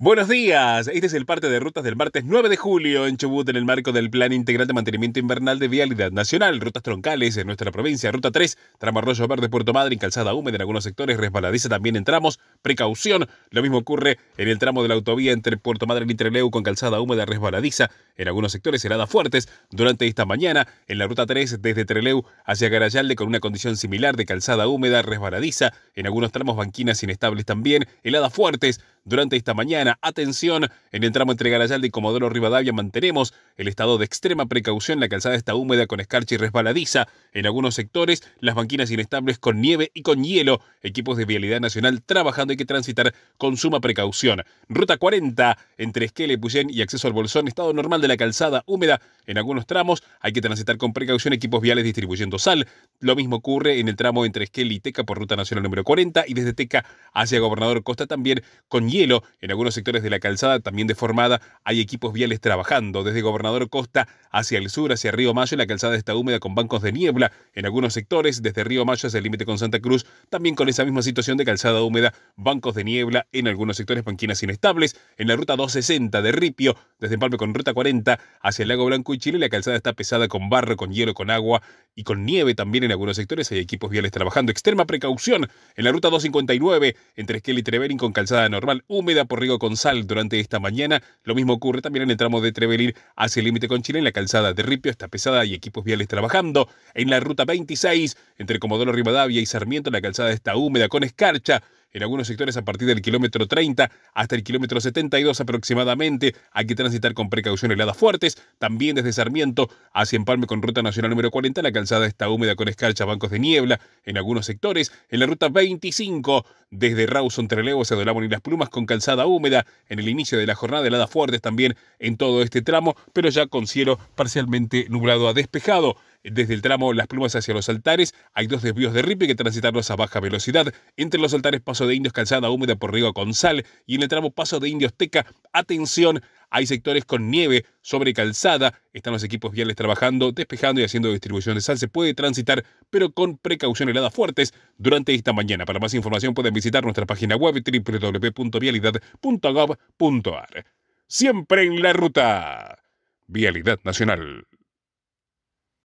Buenos días, este es el parte de rutas del martes 9 de julio en Chubut en el marco del Plan Integral de Mantenimiento Invernal de Vialidad Nacional, rutas troncales en nuestra provincia, ruta 3, tramo Arroyo Verde, Puerto Madre Madryn, calzada húmeda en algunos sectores, resbaladiza también en tramos, precaución, lo mismo ocurre en el tramo de la autovía entre Puerto Madre y Treleu con calzada húmeda resbaladiza, en algunos sectores heladas fuertes durante esta mañana, en la ruta 3 desde Treleu hacia Garayalde con una condición similar de calzada húmeda resbaladiza, en algunos tramos banquinas inestables también, heladas fuertes durante esta mañana, atención, en el tramo entre Garayalde y Comodoro Rivadavia mantenemos el estado de extrema precaución. La calzada está húmeda con escarcha y resbaladiza. En algunos sectores, las banquinas inestables con nieve y con hielo. Equipos de Vialidad Nacional trabajando hay que transitar con suma precaución. Ruta 40, entre Esquele, Puyén y acceso al Bolsón, estado normal de la calzada húmeda en algunos tramos hay que transitar con precaución equipos viales distribuyendo sal. Lo mismo ocurre en el tramo entre Esquel y Teca por ruta nacional número 40 y desde Teca hacia Gobernador Costa también con hielo. En algunos sectores de la calzada también deformada hay equipos viales trabajando. Desde Gobernador Costa hacia el sur, hacia Río Mayo, la calzada está húmeda con bancos de niebla. En algunos sectores, desde Río Mayo hacia el límite con Santa Cruz, también con esa misma situación de calzada húmeda, bancos de niebla en algunos sectores, banquinas inestables. En la ruta 260 de Ripio, desde Empalme con ruta 40 hacia el Lago Blanco Chile, la calzada está pesada con barro, con hielo, con agua y con nieve también en algunos sectores. Hay equipos viales trabajando. Extrema precaución en la ruta 259 entre Esquel y Trevelin con calzada normal, húmeda por riego con sal durante esta mañana. Lo mismo ocurre también en el tramo de Trevelin hacia el límite con Chile. En la calzada de Ripio está pesada y equipos viales trabajando. En la ruta 26 entre Comodoro Rivadavia y Sarmiento, la calzada está húmeda con escarcha en algunos sectores a partir del kilómetro 30 hasta el kilómetro 72 aproximadamente. Hay que transitar con precaución heladas fuertes. También desde Sarmiento hacia Empalme con ruta nacional número 40. La calzada está húmeda con escarcha, bancos de niebla en algunos sectores. En la ruta 25 desde Rawson trelevo se Dolamon y Las Plumas con calzada húmeda en el inicio de la jornada. Heladas fuertes también en todo este tramo, pero ya con cielo parcialmente nublado a despejado. Desde el tramo Las Plumas hacia los altares hay dos desvíos de Ripe que transitarlos a baja velocidad. Entre los altares Paso de Indios Calzada Húmeda por Riego sal. y en el tramo Paso de Indios Teca, atención, hay sectores con nieve sobre calzada. Están los equipos viales trabajando, despejando y haciendo distribución de sal. Se puede transitar, pero con precaución heladas fuertes durante esta mañana. Para más información pueden visitar nuestra página web www.vialidad.gov.ar. Siempre en la ruta. Vialidad Nacional.